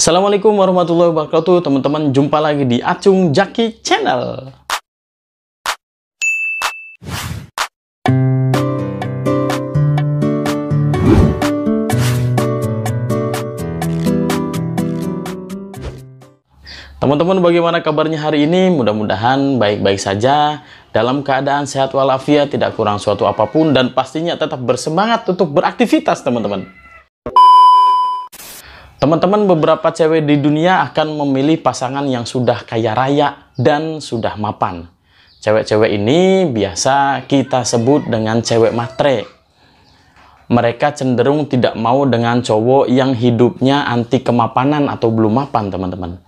Assalamualaikum warahmatullahi wabarakatuh teman-teman jumpa lagi di Acung Jaki Channel Teman-teman bagaimana kabarnya hari ini? Mudah-mudahan baik-baik saja dalam keadaan sehat walafiat tidak kurang suatu apapun dan pastinya tetap bersemangat untuk beraktivitas teman-teman Teman-teman beberapa cewek di dunia akan memilih pasangan yang sudah kaya raya dan sudah mapan. Cewek-cewek ini biasa kita sebut dengan cewek matre. Mereka cenderung tidak mau dengan cowok yang hidupnya anti kemapanan atau belum mapan, teman-teman.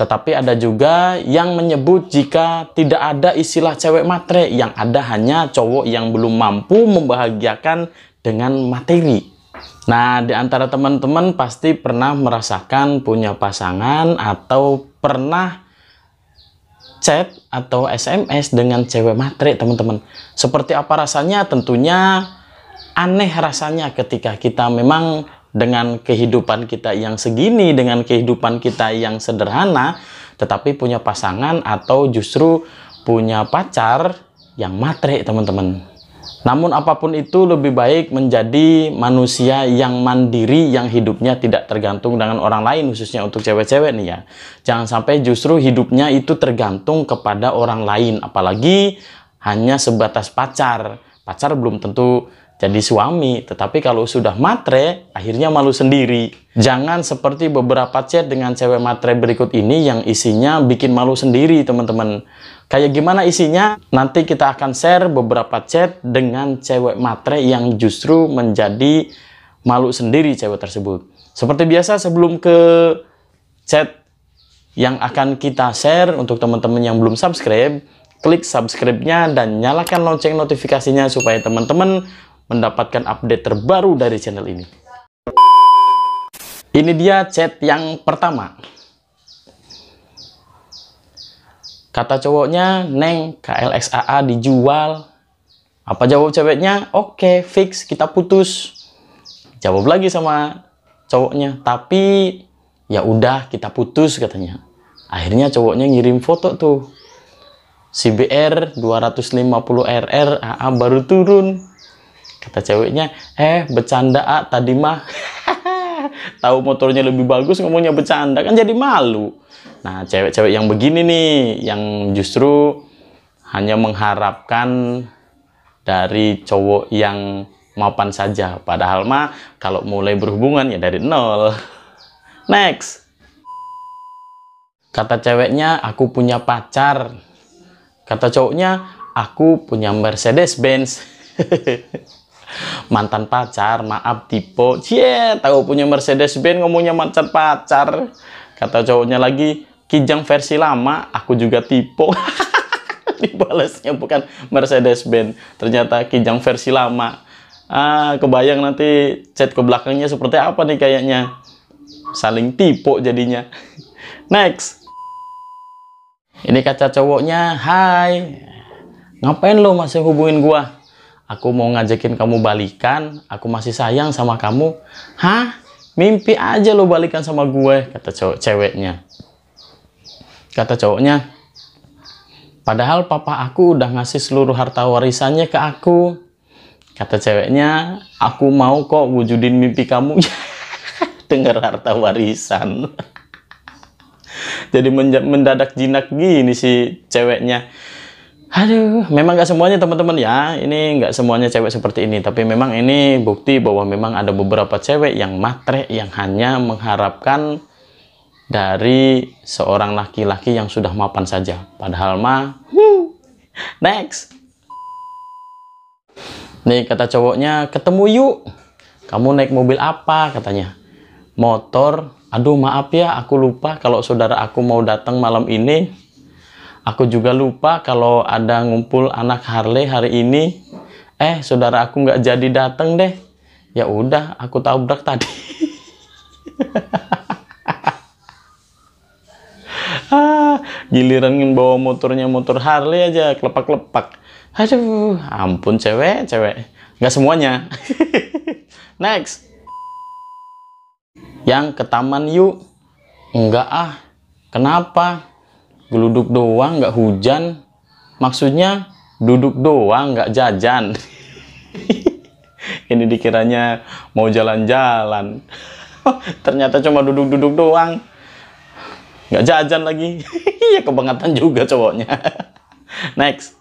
Tetapi ada juga yang menyebut jika tidak ada istilah cewek matre, yang ada hanya cowok yang belum mampu membahagiakan dengan materi. Nah, di antara teman-teman pasti pernah merasakan punya pasangan atau pernah chat atau SMS dengan cewek matre, teman-teman. Seperti apa rasanya? Tentunya aneh rasanya ketika kita memang dengan kehidupan kita yang segini, dengan kehidupan kita yang sederhana, tetapi punya pasangan atau justru punya pacar yang matre, teman-teman. Namun apapun itu lebih baik menjadi manusia yang mandiri yang hidupnya tidak tergantung dengan orang lain khususnya untuk cewek-cewek nih ya. Jangan sampai justru hidupnya itu tergantung kepada orang lain apalagi hanya sebatas pacar. Pacar belum tentu jadi suami. Tetapi kalau sudah matre, akhirnya malu sendiri. Jangan seperti beberapa chat dengan cewek matre berikut ini yang isinya bikin malu sendiri, teman-teman. Kayak gimana isinya? Nanti kita akan share beberapa chat dengan cewek matre yang justru menjadi malu sendiri cewek tersebut. Seperti biasa sebelum ke chat yang akan kita share untuk teman-teman yang belum subscribe, klik subscribe-nya dan nyalakan lonceng notifikasinya supaya teman-teman mendapatkan update terbaru dari channel ini. Ini dia chat yang pertama. Kata cowoknya, Neng, KLXAA dijual. Apa jawab ceweknya? Oke, okay, fix, kita putus. Jawab lagi sama cowoknya, tapi ya udah kita putus katanya. Akhirnya cowoknya ngirim foto tuh. CBR 250 RR AA baru turun kata ceweknya eh bercanda ah tadi mah tahu motornya lebih bagus ngomongnya bercanda kan jadi malu nah cewek-cewek yang begini nih yang justru hanya mengharapkan dari cowok yang mapan saja padahal mah kalau mulai berhubungan ya dari nol next kata ceweknya aku punya pacar kata cowoknya aku punya Mercedes Benz mantan pacar maaf tipe cie tahu punya Mercedes Benz ngomongnya mantan pacar kata cowoknya lagi kijang versi lama aku juga tipe dibalasnya bukan Mercedes Benz ternyata kijang versi lama ah kebayang nanti chat ke belakangnya seperti apa nih kayaknya saling tipe jadinya next ini kaca cowoknya hai ngapain lo masih hubungin gua aku mau ngajakin kamu balikan, aku masih sayang sama kamu. Hah? Mimpi aja lo balikan sama gue, kata cowok ceweknya. Kata cowoknya, padahal papa aku udah ngasih seluruh harta warisannya ke aku. Kata ceweknya, aku mau kok wujudin mimpi kamu. Dengar harta warisan. Jadi mendadak jinak gini si ceweknya. Aduh, memang gak semuanya teman-teman ya. Ini gak semuanya cewek seperti ini. Tapi memang ini bukti bahwa memang ada beberapa cewek yang matre, yang hanya mengharapkan dari seorang laki-laki yang sudah mapan saja. Padahal mah, hmm, next. Nih kata cowoknya, ketemu yuk. Kamu naik mobil apa? Katanya. Motor. Aduh maaf ya, aku lupa kalau saudara aku mau datang malam ini Aku juga lupa kalau ada ngumpul anak Harley hari ini. Eh, saudara aku nggak jadi dateng deh. Ya udah, aku tabrak tadi. ah, giliran bawa motornya motor Harley aja kelepak-kelepak. Aduh, ampun cewek, cewek. Nggak semuanya. Next. Yang ke taman yuk. Enggak ah. Kenapa? Geluduk doang nggak hujan. Maksudnya duduk doang nggak jajan. Ini dikiranya mau jalan-jalan. Ternyata cuma duduk-duduk doang. Nggak jajan lagi. ya kebangetan juga cowoknya. Next.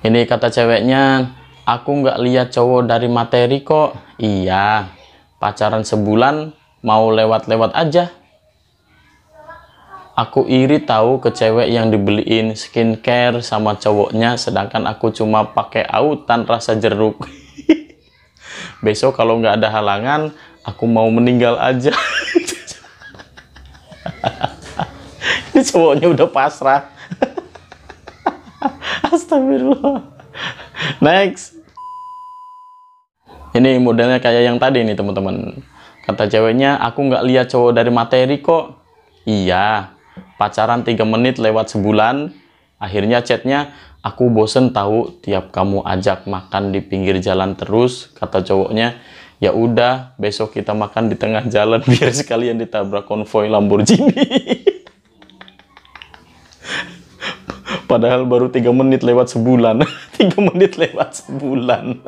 Ini kata ceweknya, aku nggak lihat cowok dari materi kok. Iya, pacaran sebulan mau lewat-lewat aja Aku iri tahu ke cewek yang dibeliin skincare sama cowoknya sedangkan aku cuma pakai autan rasa jeruk. Besok kalau nggak ada halangan, aku mau meninggal aja. Ini cowoknya udah pasrah. Astagfirullah. Next. Ini modelnya kayak yang tadi nih teman-teman. Kata ceweknya, aku nggak lihat cowok dari materi kok. Iya, pacaran 3 menit lewat sebulan, akhirnya chatnya, aku bosen tahu tiap kamu ajak makan di pinggir jalan terus, kata cowoknya, ya udah besok kita makan di tengah jalan biar sekalian ditabrak konvoy Lamborghini. Padahal baru 3 menit lewat sebulan. 3 menit lewat sebulan.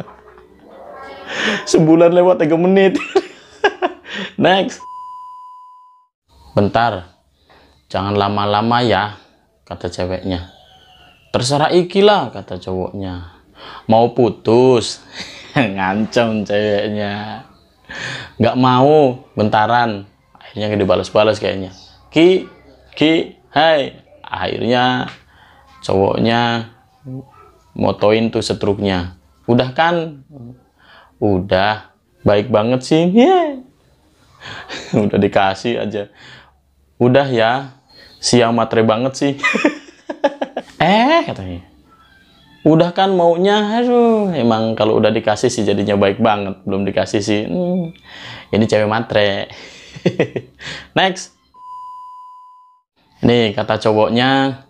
sebulan lewat 3 menit. Next. Bentar, jangan lama-lama ya kata ceweknya terserah ikilah kata cowoknya mau putus ngancam ceweknya nggak mau bentaran akhirnya dibalas-balas kayaknya ki ki hai akhirnya cowoknya motoin tuh setruknya udah kan udah baik banget sih udah dikasih aja udah ya siang matre banget sih eh katanya udah kan maunya aduh emang kalau udah dikasih sih jadinya baik banget belum dikasih sih hmm, ini cewek matre next nih kata cowoknya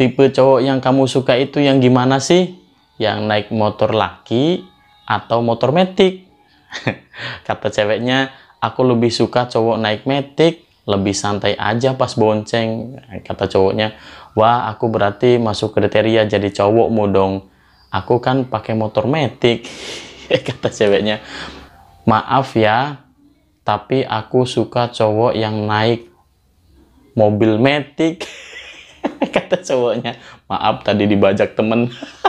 tipe cowok yang kamu suka itu yang gimana sih yang naik motor laki atau motor metik kata ceweknya aku lebih suka cowok naik metik lebih santai aja pas bonceng kata cowoknya wah aku berarti masuk kriteria jadi cowok dong aku kan pakai motor metik kata ceweknya maaf ya tapi aku suka cowok yang naik mobil metik kata cowoknya maaf tadi dibajak temen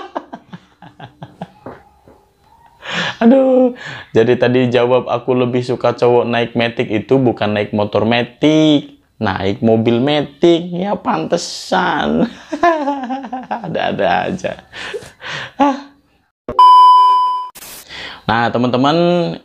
Aduh, jadi tadi jawab aku lebih suka cowok naik metik itu bukan naik motor metik. Naik mobil metik, ya pantesan. Ada-ada aja. nah, teman-teman,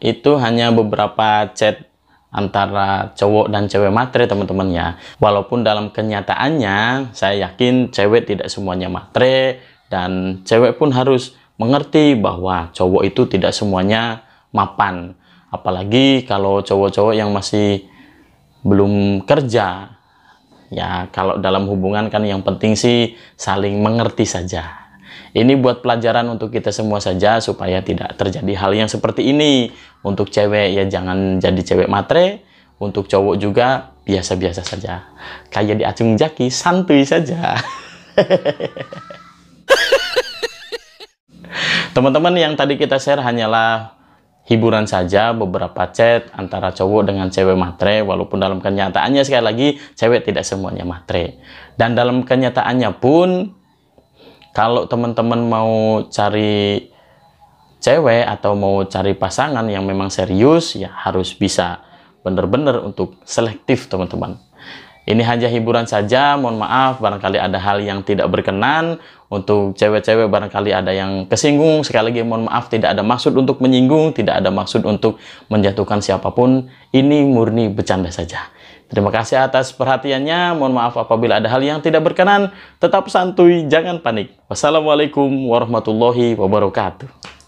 itu hanya beberapa chat antara cowok dan cewek matre teman-teman ya walaupun dalam kenyataannya saya yakin cewek tidak semuanya matre dan cewek pun harus mengerti bahwa cowok itu tidak semuanya mapan. Apalagi kalau cowok-cowok yang masih belum kerja. Ya, kalau dalam hubungan kan yang penting sih saling mengerti saja. Ini buat pelajaran untuk kita semua saja supaya tidak terjadi hal yang seperti ini. Untuk cewek ya jangan jadi cewek matre, untuk cowok juga biasa-biasa saja. Kayak di Acung Jaki, santuy saja. Teman-teman yang tadi kita share hanyalah hiburan saja beberapa chat antara cowok dengan cewek matre walaupun dalam kenyataannya sekali lagi cewek tidak semuanya matre dan dalam kenyataannya pun kalau teman-teman mau cari cewek atau mau cari pasangan yang memang serius ya harus bisa benar-benar untuk selektif teman-teman ini hanya hiburan saja, mohon maaf barangkali ada hal yang tidak berkenan. Untuk cewek-cewek barangkali ada yang kesinggung, sekali lagi mohon maaf tidak ada maksud untuk menyinggung, tidak ada maksud untuk menjatuhkan siapapun. Ini murni bercanda saja. Terima kasih atas perhatiannya, mohon maaf apabila ada hal yang tidak berkenan. Tetap santuy, jangan panik. Wassalamualaikum warahmatullahi wabarakatuh.